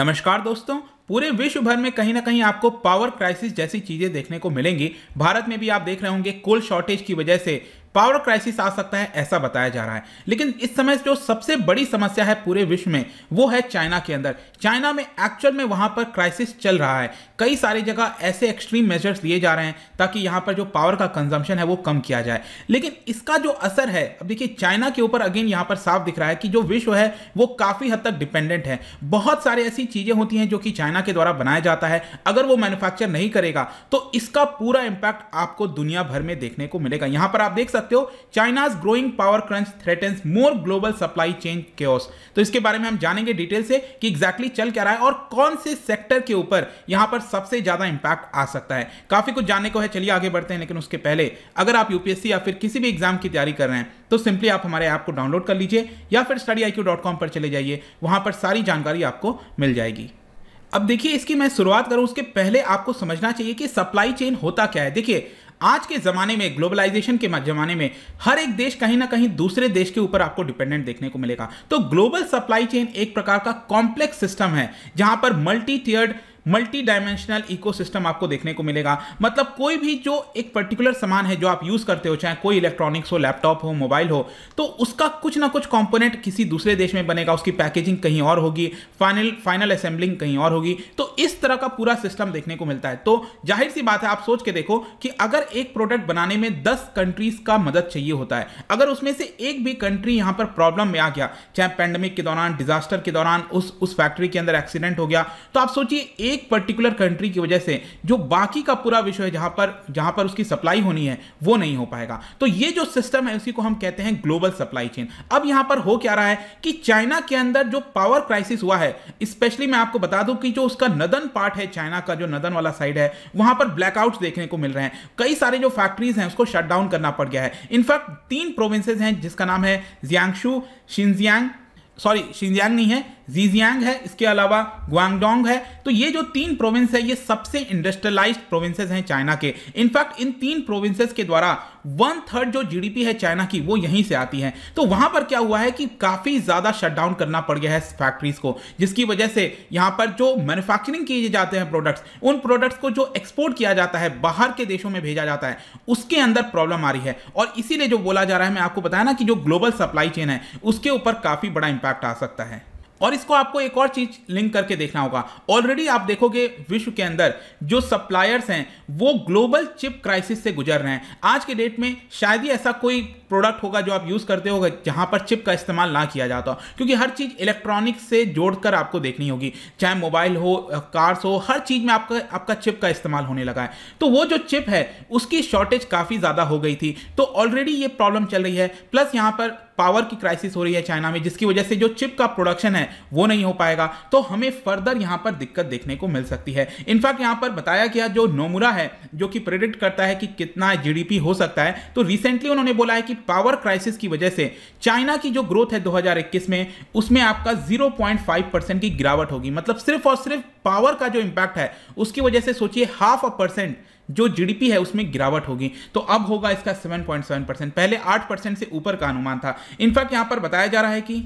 नमस्कार दोस्तों पूरे विश्व भर में कहीं ना कहीं आपको पावर क्राइसिस जैसी चीज़ें देखने को मिलेंगी भारत में भी आप देख रहे होंगे कोल शॉर्टेज की वजह से पावर क्राइसिस आ सकता है ऐसा बताया जा रहा है लेकिन इस समय जो सबसे बड़ी समस्या है पूरे विश्व में वो है चाइना के अंदर चाइना में एक्चुअल में वहां पर क्राइसिस चल रहा है कई सारी जगह ऐसे एक्सट्रीम मेजर्स लिए जा रहे हैं ताकि यहां पर जो पावर का कंजम्पशन है वो कम किया जाए लेकिन इसका जो असर है अब देखिए चाइना के ऊपर अगेन यहां पर साफ दिख रहा है कि जो विश्व है वो काफ़ी हद तक डिपेंडेंट है बहुत सारी ऐसी चीज़ें होती हैं जो कि चाइना के द्वारा बनाया जाता है अगर वो मैन्युफैक्चर नहीं करेगा तो इसका पूरा इंपैक्ट आपको दुनिया भर में देखने को मिलेगा यहां पर आप देख सकते सकते हो China's growing power crunch threatens more global supply chain chaos तो इसके बारे में हम जानेंगे डिटेल से कि एग्जैक्टली exactly चल क्या रहा है और कौन से सेक्टर के ऊपर यहां पर सबसे ज्यादा इंपैक्ट आ सकता है काफी कुछ जानने को है चलिए आगे बढ़ते हैं लेकिन उसके पहले अगर आप यूपीएससी या फिर किसी भी एग्जाम की तैयारी कर रहे हैं तो सिंपली आप हमारे ऐप को डाउनलोड कर लीजिए या फिर स्टडी पर चले जाइए वहां पर सारी जानकारी आपको मिल जाएगी अब देखिए इसकी मैं शुरुआत करूं उसके पहले आपको समझना चाहिए कि सप्लाई चेन होता क्या है देखिए आज के ज़माने में ग्लोबलाइजेशन के ज़माने में हर एक देश कहीं ना कहीं दूसरे देश के ऊपर आपको डिपेंडेंट देखने को मिलेगा तो ग्लोबल सप्लाई चेन एक प्रकार का कॉम्प्लेक्स सिस्टम है जहां पर multi tiered multi dimensional ecosystem आपको देखने को मिलेगा मतलब कोई भी जो एक पर्टिकुलर सामान है जो आप यूज़ करते हो चाहे कोई इलेक्ट्रॉनिक्स हो लैपटॉप हो मोबाइल हो तो उसका कुछ ना कुछ कॉम्पोनेंट किसी दूसरे देश में बनेगा उसकी पैकेजिंग कहीं और होगी फाइनल फाइनल असेंबलिंग कहीं और होगी तो इस तरह का पूरा सिस्टम देखने को मिलता है तो जाहिर सी बात है आप सोच के देखो कि अगर एक प्रोडक्ट बनाने में दस कंट्रीज का मदद चाहिए होता है अगर उसमें से एक भी कंट्री यहाँ पर प्रॉब्लम में आ गया चाहे पेंडेमिक के दौरान डिजास्टर के दौरान उस उस फैक्ट्री के अंदर एक्सीडेंट हो गया तो आप सोचिए एक एक पर्टिकुलर कंट्री की वजह से जो बाकी का पूरा विश्व है जहां पर जहां पर उसकी सप्लाई होनी है वो नहीं हो पाएगा तो ये जो सिस्टम है उसी को हम कहते हैं ग्लोबल सप्लाई चेन अब यहां पर हो क्या रहा है कि चाइना के अंदर जो पावर क्राइसिस हुआ है स्पेशली मैं आपको बता दूं कि जो उसका नदन पार्ट है चाइना का जो नदन वाला साइड है वहां पर ब्लैकआउट देखने को मिल रहे हैं कई सारे जो फैक्ट्रीज हैं उसको शटडाउन करना पड़ गया है इनफैक्ट तीन प्रोविंसेज हैं जिसका नाम है जियांगशू शिंजियांग सॉरी शिंजियांग नहीं है जीजियांग है इसके अलावा ग्वांगडोंग है तो ये जो तीन प्रोविंस है ये सबसे इंडस्ट्रियलाइज प्रोविंसेस हैं चाइना के इनफैक्ट इन तीन प्रोविंसेस के द्वारा वन थर्ड जो जीडीपी है चाइना की वो यहीं से आती है तो वहां पर क्या हुआ है कि काफी ज्यादा शटडाउन करना पड़ गया है फैक्ट्रीज को जिसकी वजह से यहां पर जो मैन्युफैक्चरिंग किए जाते हैं प्रोडक्ट्स उन प्रोडक्ट्स को जो एक्सपोर्ट किया जाता है बाहर के देशों में भेजा जाता है उसके अंदर प्रॉब्लम आ रही है और इसीलिए जो बोला जा रहा है मैं आपको बताया ना कि जो ग्लोबल सप्लाई चेन है उसके ऊपर काफी बड़ा इंपैक्ट आ सकता है और इसको आपको एक और चीज लिंक करके देखना होगा ऑलरेडी आप देखोगे विश्व के अंदर जो सप्लायर्स हैं वो ग्लोबल चिप क्राइसिस से गुजर रहे हैं आज के डेट में शायद ही ऐसा कोई प्रोडक्ट होगा जो आप यूज करते होगा जहां पर चिप का इस्तेमाल ना किया जाता हो क्योंकि हर चीज इलेक्ट्रॉनिक्स से जोड़कर आपको देखनी होगी चाहे मोबाइल हो कार्स हो हर चीज में आपका आपका चिप का इस्तेमाल होने लगा है तो वो जो चिप है उसकी शॉर्टेज काफी ज्यादा हो गई थी तो ऑलरेडी ये प्रॉब्लम चल रही है प्लस यहां पर पावर की क्राइसिस हो रही है चाइना में जिसकी वजह से जो चिप का प्रोडक्शन है वो नहीं हो पाएगा तो हमें फर्दर यहां पर दिक्कत देखने को मिल सकती है इनफैक्ट यहां पर बताया गया जो नोमुरा है जो कि प्रेडिक्ट करता है कि कितना जी हो सकता है तो रिसेंटली उन्होंने बोला है कि पावर क्राइसिस की वजह से चाइना की जो ग्रोथ है दो में उसमें आपका जीरो परसेंट की गिरावट होगी मतलब सिर्फ और सिर्फ पावर का जो इंपैक्ट है उसकी वजह से सोचिए हाफ अ परसेंट जो जीडीपी है उसमें गिरावट होगी तो अब होगा इसका 7.7 परसेंट पहले 8 परसेंट से ऊपर का अनुमान था इनफैक्ट यहां पर बताया जा रहा है कि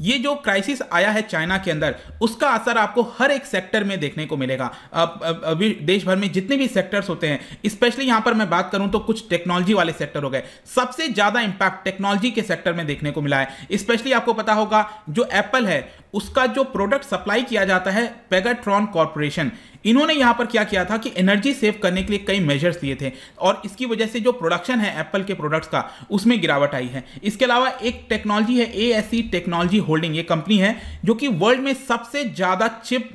ये जो क्राइसिस आया है चाइना के अंदर उसका असर आपको हर एक सेक्टर में देखने को मिलेगा अभी देश भर में जितने भी सेक्टर्स होते हैं स्पेशली यहां पर मैं बात करूं तो कुछ टेक्नोलॉजी वाले सेक्टर हो गए सबसे ज्यादा इंपैक्ट टेक्नोलॉजी के सेक्टर में देखने को मिला है स्पेशली आपको पता होगा जो एप्पल है उसका जो प्रोडक्ट सप्लाई किया जाता है पेगाट्रॉन कॉरपोरेशन इन्होंने यहां पर क्या किया था कि एनर्जी सेव करने के लिए कई मेजर्स लिए थे और इसकी वजह से जो प्रोडक्शन है एप्पल के प्रोडक्ट्स का उसमें गिरावट आई है इसके अलावा एक टेक्नोलॉजी है ए टेक्नोलॉजी होल्डिंग ये कंपनी है जो कि वर्ल्ड में सबसे ज़्यादा चिप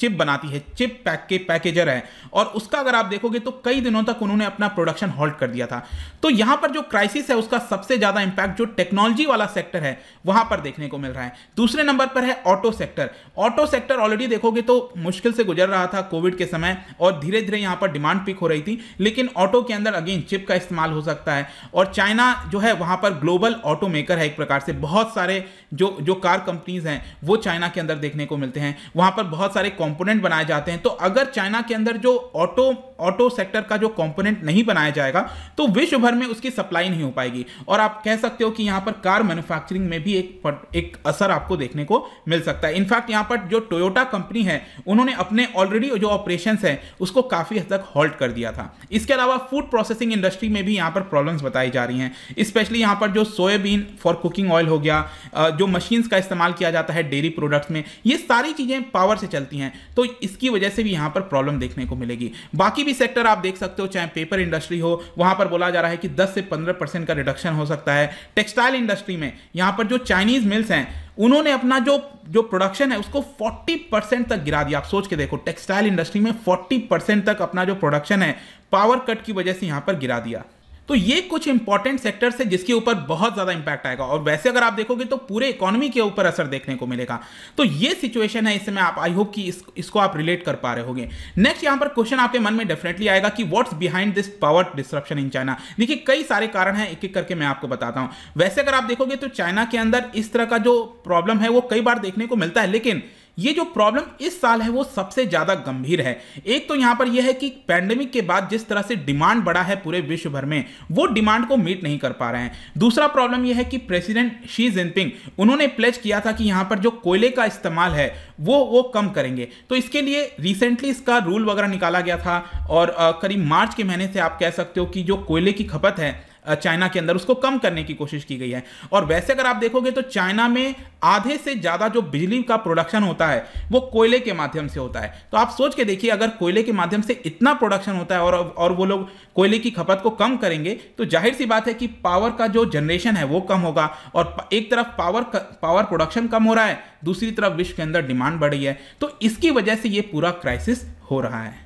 चिप बनाती है चिप पैक के पैकेजर है और उसका अगर आप देखोगे तो कई दिनों तक उन्होंने अपना प्रोडक्शन हॉल्ट कर दिया था तो यहां पर जो क्राइसिस है उसका सबसे ज़्यादा इंपैक्ट जो टेक्नोलॉजी वाला सेक्टर है वहां पर देखने को मिल रहा है दूसरे नंबर पर सेक्टर है auto sector auto sector already देखोगे तो मुश्किल से गुजर रहा था कोविड के समय और धीरे धीरे यहां पर डिमांड पिक हो रही थी लेकिन ऑटो के अंदर अगेन चिप का इस्तेमाल हो सकता है और चाइना जो है वहां पर ग्लोबल ऑटो मेकर है एक प्रकार से बहुत सारे जो जो कार कंपनीज हैं वो चाइना के अंदर देखने को मिलते हैं वहां पर बहुत सारे कॉम्पोनेंट बनाए जाते हैं तो अगर चाइना के अंदर जो ऑटो ऑटो सेक्टर का जो कंपोनेंट नहीं बनाया जाएगा तो विश्व भर में उसकी सप्लाई नहीं हो पाएगी और आप कह सकते हो कि यहां पर कार मैन्युफैक्चरिंग में भी एक एक असर आपको देखने को मिल सकता है इनफैक्ट यहाँ पर जो टोयोटा कंपनी है उन्होंने अपने ऑलरेडी जो ऑपरेशन है उसको काफ़ी हद तक हॉल्ट कर दिया था इसके अलावा फूड प्रोसेसिंग इंडस्ट्री में भी यहाँ पर प्रॉब्लम्स बताई जा रही हैं स्पेशली यहाँ पर जो सोयाबीन फॉर कुकिंग ऑयल हो गया जो मशीन्स का इस्तेमाल किया जाता है डेयरी प्रोडक्ट्स में ये सारी चीज़ें पावर से चलती हैं तो इसकी वजह से भी यहाँ पर प्रॉब्लम देखने को मिलेगी बाकी भी सेक्टर आप देख सकते हो चाहे पेपर इंडस्ट्री हो वहाँ पर बोला जा रहा है कि 10 से 15 परसेंट का रिडक्शन हो सकता है टेक्सटाइल इंडस्ट्री में यहाँ पर जो चाइनीज़ मिल्स हैं उन्होंने अपना जो जो प्रोडक्शन है उसको 40 परसेंट तक गिरा दिया आप सोच के देखो टेक्सटाइल इंडस्ट्री में 40 परसेंट तक अपना जो प्रोडक्शन है पावर कट की वजह से यहाँ पर गिरा दिया तो ये कुछ इंपॉर्टेंट सेक्टर्स है जिसके ऊपर बहुत ज्यादा इंपैक्ट आएगा और वैसे अगर आप देखोगे तो पूरे इकोनॉमी के ऊपर असर देखने को मिलेगा तो ये सिचुएशन है इसमें आप आई होप कि इस, इसको आप रिलेट कर पा रहे होंगे नेक्स्ट यहां पर क्वेश्चन आपके मन में डेफिनेटली आएगा कि what's behind this power disruption in China देखिए कई सारे कारण है एक एक करके मैं आपको बताता हूं वैसे अगर आप देखोगे तो चाइना के अंदर इस तरह का जो प्रॉब्लम है वो कई बार देखने को मिलता है लेकिन ये जो प्रॉब्लम इस साल है वो सबसे ज़्यादा गंभीर है एक तो यहाँ पर यह है कि पैंडेमिक के बाद जिस तरह से डिमांड बढ़ा है पूरे विश्व भर में वो डिमांड को मीट नहीं कर पा रहे हैं दूसरा प्रॉब्लम यह है कि प्रेसिडेंट शी जिनपिंग उन्होंने प्लेज किया था कि यहाँ पर जो कोयले का इस्तेमाल है वो वो कम करेंगे तो इसके लिए रिसेंटली इसका रूल वगैरह निकाला गया था और करीब मार्च के महीने से आप कह सकते हो कि जो कोयले की खपत है चाइना के अंदर उसको कम करने की कोशिश की गई है और वैसे अगर आप देखोगे तो चाइना में आधे से ज़्यादा जो बिजली का प्रोडक्शन होता है वो कोयले के माध्यम से होता है तो आप सोच के देखिए अगर कोयले के माध्यम से इतना प्रोडक्शन होता है और और वो लोग कोयले की खपत को कम करेंगे तो जाहिर सी बात है कि पावर का जो जनरेशन है वो कम होगा और एक तरफ पावर पावर प्रोडक्शन कम हो रहा है दूसरी तरफ विश्व के अंदर डिमांड बढ़ रही है तो इसकी वजह से ये पूरा क्राइसिस हो रहा है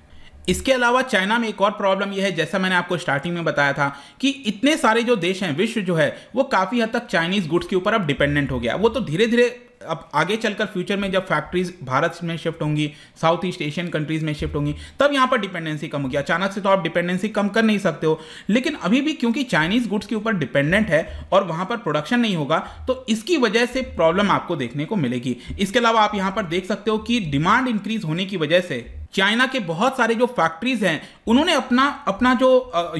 इसके अलावा चाइना में एक और प्रॉब्लम यह है जैसा मैंने आपको स्टार्टिंग में बताया था कि इतने सारे जो देश हैं विश्व जो है वो काफ़ी हद तक चाइनीज़ गुड्स के ऊपर अब डिपेंडेंट हो गया वो तो धीरे धीरे अब आगे चलकर फ्यूचर में जब फैक्ट्रीज भारत में शिफ्ट होंगी साउथ ईस्ट एशियन कंट्रीज में शिफ्ट होंगी तब यहाँ पर डिपेंडेंसी कम होगी अचानक से तो आप डिपेंडेंसी कम कर नहीं सकते हो लेकिन अभी भी क्योंकि चाइनीज गुड्स के ऊपर डिपेंडेंट है और वहाँ पर प्रोडक्शन नहीं होगा तो इसकी वजह से प्रॉब्लम आपको देखने को मिलेगी इसके अलावा आप यहाँ पर देख सकते हो कि डिमांड इंक्रीज होने की वजह से चाइना के बहुत सारे जो फैक्ट्रीज हैं उन्होंने अपना अपना जो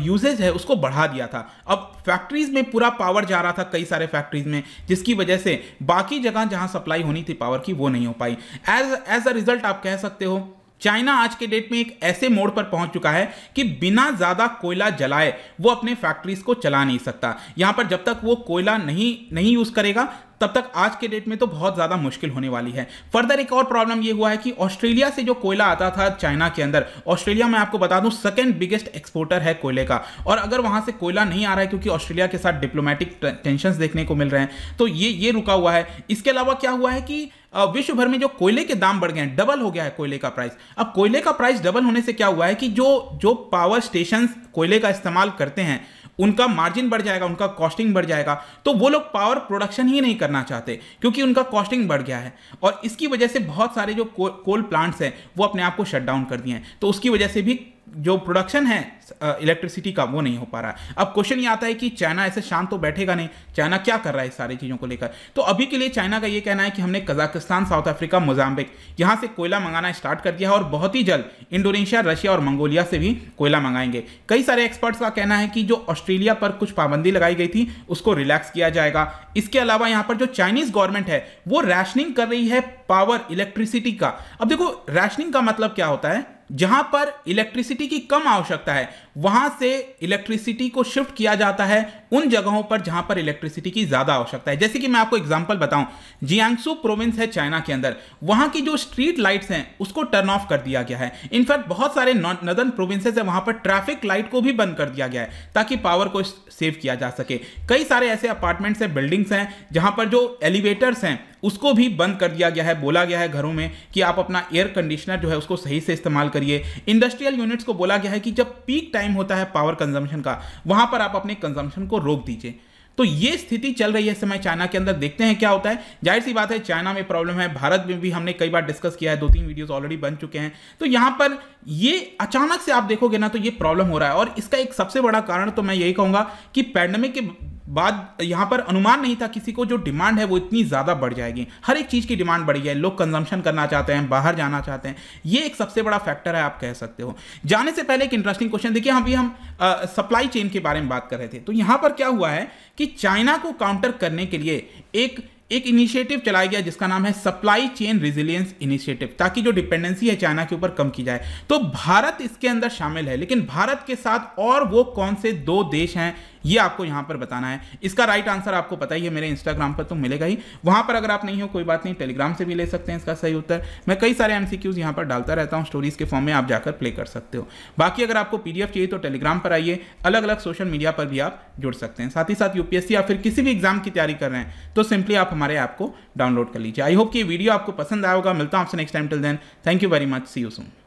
यूजेज है उसको बढ़ा दिया था अब फैक्ट्रीज में पूरा पावर जा रहा था कई सारे फैक्ट्रीज में जिसकी वजह से बाकी जगह जहां सप्लाई होनी थी पावर की वो नहीं हो पाई एज एज अ रिजल्ट आप कह सकते हो चाइना आज के डेट में एक ऐसे मोड़ पर पहुंच चुका है कि बिना ज़्यादा कोयला जलाए वो अपने फैक्ट्रीज को चला नहीं सकता यहाँ पर जब तक वो कोयला नहीं नहीं यूज़ करेगा तब तक आज के डेट में तो बहुत ज़्यादा मुश्किल होने वाली है फर्दर एक और प्रॉब्लम ये हुआ है कि ऑस्ट्रेलिया से जो कोयला आता था चाइना के अंदर ऑस्ट्रेलिया मैं आपको बता दूं सेकेंड बिगेस्ट एक्सपोर्टर है कोयले का और अगर वहां से कोयला नहीं आ रहा है क्योंकि ऑस्ट्रेलिया के साथ डिप्लोमेटिक टेंशन देखने को मिल रहे हैं तो ये ये रुका हुआ है इसके अलावा क्या हुआ है कि विश्व भर में जो कोयले के दाम बढ़ गए हैं डबल हो गया है कोयले का प्राइस अब कोयले का प्राइस डबल होने से क्या हुआ है कि जो जो पावर स्टेशन कोयले का इस्तेमाल करते हैं उनका मार्जिन बढ़ जाएगा उनका कॉस्टिंग बढ़ जाएगा तो वो लोग पावर प्रोडक्शन ही नहीं करना चाहते क्योंकि उनका कॉस्टिंग बढ़ गया है और इसकी वजह से बहुत सारे जो को, कोल प्लांट्स हैं वो अपने आप को शट डाउन कर दिए हैं तो उसकी वजह से भी जो प्रोडक्शन है इलेक्ट्रिसिटी का वो नहीं हो पा रहा है अब क्वेश्चन ये आता है कि चाइना ऐसे शांत तो बैठेगा नहीं चाइना क्या कर रहा है सारी चीज़ों को लेकर तो अभी के लिए चाइना का ये कहना है कि हमने कजाकिस्तान साउथ अफ्रीका मोजाम्बिक यहाँ से कोयला मंगाना स्टार्ट कर दिया है और बहुत ही जल्द इंडोनेशिया रशिया और मंगोलिया से भी कोयला मंगाएंगे कई सारे एक्सपर्ट्स का कहना है कि जो ऑस्ट्रेलिया पर कुछ पाबंदी लगाई गई थी उसको रिलैक्स किया जाएगा इसके अलावा यहाँ पर जो चाइनीज गवर्नमेंट है वो रैशनिंग कर रही है पावर इलेक्ट्रिसिटी का अब देखो रैशनिंग का मतलब क्या होता है जहां पर इलेक्ट्रिसिटी की कम आवश्यकता है वहां से इलेक्ट्रिसिटी को शिफ्ट किया जाता है उन जगहों पर जहां पर इलेक्ट्रिसिटी की ज्यादा आवश्यकता है जैसे कि मैं आपको एग्जांपल बताऊं जियांगसू प्रोविंस है चाइना के अंदर वहां की जो स्ट्रीट लाइट्स हैं उसको टर्न ऑफ कर दिया गया है इनफैक्ट बहुत सारे नदन प्रोविंसेस है वहां पर ट्रैफिक लाइट को भी बंद कर दिया गया है ताकि पावर को सेव किया जा सके कई सारे ऐसे अपार्टमेंट्स हैं बिल्डिंग्स हैं जहां पर जो एलिवेटर्स हैं उसको भी बंद कर दिया गया है बोला गया है घरों में कि आप अपना एयर कंडीशनर जो है उसको सही से इस्तेमाल करिए इंडस्ट्रियल यूनिट्स को बोला गया है कि जब पीक टाइम टाइम होता है पावर कंजम्पशन का वहां पर आप अपने कंजम्पशन को रोक दीजिए तो ये स्थिति चल रही है इस समय चाइना के अंदर देखते हैं क्या होता है जाहिर सी बात है चाइना में प्रॉब्लम है भारत में भी हमने कई बार डिस्कस किया है दो तीन वीडियोस ऑलरेडी बन चुके हैं तो यहां पर ये अचानक से आप देखोगे ना तो ये प्रॉब्लम हो रहा है और इसका एक सबसे बड़ा कारण तो मैं यही कहूंगा कि पैंडमिक के बाद यहाँ पर अनुमान नहीं था किसी को जो डिमांड है वो इतनी ज़्यादा बढ़ जाएगी हर एक चीज़ की डिमांड बढ़ी है लोग कंजम्पशन करना चाहते हैं बाहर जाना चाहते हैं ये एक सबसे बड़ा फैक्टर है आप कह सकते हो जाने से पहले एक इंटरेस्टिंग क्वेश्चन देखिए अभी हम सप्लाई चेन के बारे में बात कर रहे थे तो यहाँ पर क्या हुआ है कि चाइना को काउंटर करने के लिए एक एक इनिशिएटिव चलाया गया जिसका नाम है सप्लाई चेन रिजिलियंस इनिशिएटिव ताकि जो डिपेंडेंसी है चाइना के ऊपर कम की जाए तो भारत इसके अंदर शामिल है लेकिन भारत के साथ और वो कौन से दो देश हैं ये आपको यहाँ पर बताना है इसका राइट आंसर आपको पता ही है मेरे इंस्टाग्राम पर तो मिलेगा ही वहाँ पर अगर आप नहीं हो कोई बात नहीं टेलीग्राम से भी ले सकते हैं इसका सही उत्तर मैं कई सारे एमसीक्यूज यहां क्यूज़ यहाँ पर डालता रहता हूँ स्टोरीज़ के फॉर्म में आप जाकर प्ले कर सकते हो बाकी अगर आपको पी चाहिए तो टेलीग्राम पर आइए अलग अलग सोशल मीडिया पर भी आप जुड़ सकते हैं साथ ही साथ यूपीएससी या फिर किसी भी एग्जाम की तैयारी कर रहे हैं तो सिंपली आप हमारे ऐप को डाउनलोड कर लीजिए आई होप कि वीडियो आपको पसंद आएगा मिलता हूँ आपसे next time till then thank you very much see you soon